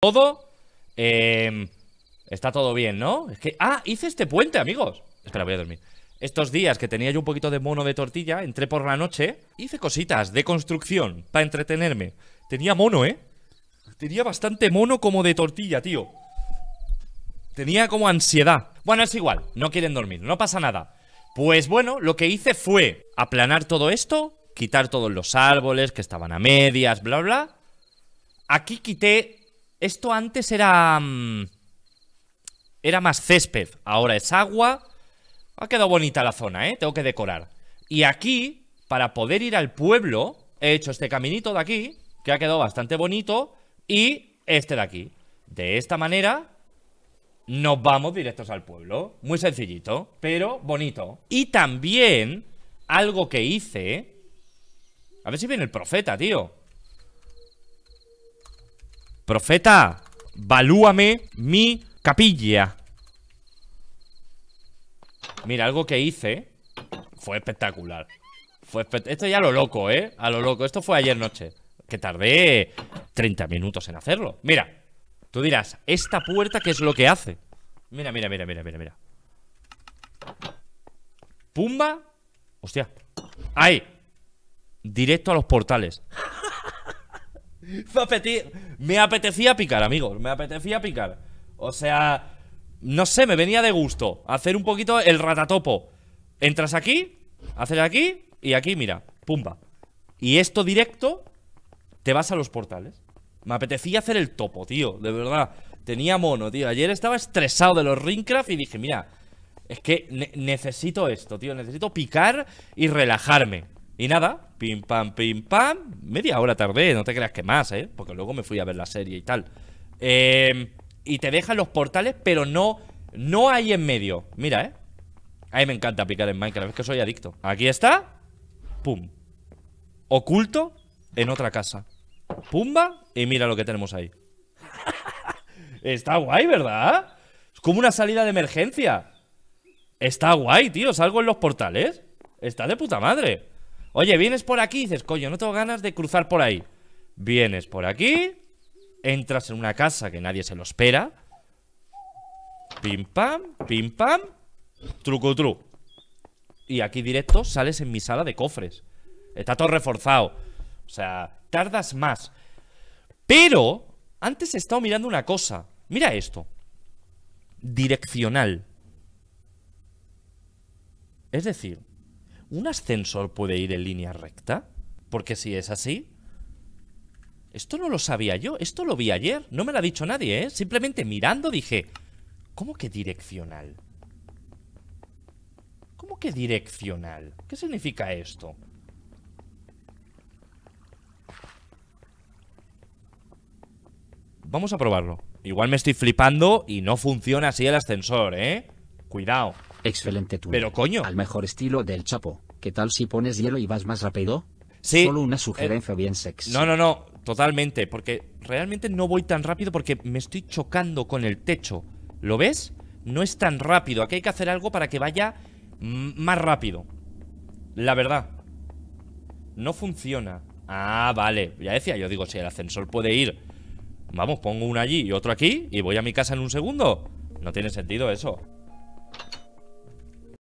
todo. Eh, está todo bien, ¿no? Es que. ¡Ah! Hice este puente, amigos. Espera, voy a dormir. Estos días que tenía yo un poquito de mono de tortilla, entré por la noche, hice cositas de construcción para entretenerme. Tenía mono, ¿eh? Tenía bastante mono como de tortilla, tío. Tenía como ansiedad. Bueno, es igual, no quieren dormir, no pasa nada. Pues bueno, lo que hice fue aplanar todo esto, quitar todos los árboles que estaban a medias, bla, bla. Aquí quité esto antes era... Mm, era más césped. Ahora es agua. Ha quedado bonita la zona, ¿eh? Tengo que decorar. Y aquí, para poder ir al pueblo, he hecho este caminito de aquí, que ha quedado bastante bonito, y este de aquí. De esta manera, nos vamos directos al pueblo. Muy sencillito, pero bonito. Y también, algo que hice... A ver si viene el profeta, tío. Profeta, valúame mi capilla. Mira, algo que hice fue espectacular. Fue Esto ya a lo loco, ¿eh? A lo loco. Esto fue ayer noche. Que tardé 30 minutos en hacerlo. Mira, tú dirás, ¿esta puerta qué es lo que hace? Mira, mira, mira, mira, mira, mira. Pumba. Hostia. Ahí. Directo a los portales. Me apetecía, picar, amigos. Me apetecía picar. O sea, no sé, me venía de gusto hacer un poquito el ratatopo. Entras aquí, haces aquí y aquí, mira, pumba. Y esto directo, te vas a los portales. Me apetecía hacer el topo, tío, de verdad. Tenía mono, tío. Ayer estaba estresado de los Ringcraft y dije, mira, es que necesito esto, tío. Necesito picar y relajarme. Y nada, pim, pam, pim, pam. Media hora tardé, no te creas que más, ¿eh? Porque luego me fui a ver la serie y tal. Em, y te dejan los portales, pero no, no hay en medio. Mira, ¿eh? A mí me encanta aplicar en Minecraft, es que soy adicto. Aquí está. Pum. Oculto en otra casa. Pumba. Y mira lo que tenemos ahí. está guay, ¿verdad? Es como una salida de emergencia. Está guay, tío. Salgo en los portales. Está de puta madre. Oye, vienes por aquí y dices, coño, no tengo ganas de cruzar por ahí. Vienes por aquí, entras en una casa que nadie se lo espera. Pim pam, pim pam, truco tru. Y aquí directo sales en mi sala de cofres. Está todo reforzado. O sea, tardas más. Pero, antes he estado mirando una cosa. Mira esto. Direccional. Es decir, ¿Un ascensor puede ir en línea recta? Porque si es así... Esto no lo sabía yo, esto lo vi ayer, no me lo ha dicho nadie, ¿eh? Simplemente mirando dije, ¿cómo que direccional? ¿Cómo que direccional? ¿Qué significa esto? Vamos a probarlo. Igual me estoy flipando y no funciona así el ascensor, ¿eh? Cuidado. Excelente tú. Pero coño. Al mejor estilo del Chapo. ¿Qué tal si pones hielo y vas más rápido? Sí. Solo una eh, sugerencia bien sexy. No, no, no. Totalmente. Porque realmente no voy tan rápido porque me estoy chocando con el techo. ¿Lo ves? No es tan rápido. Aquí hay que hacer algo para que vaya más rápido. La verdad. No funciona. Ah, vale. Ya decía, yo digo, si el ascensor puede ir. Vamos, pongo uno allí y otro aquí y voy a mi casa en un segundo. No tiene sentido eso.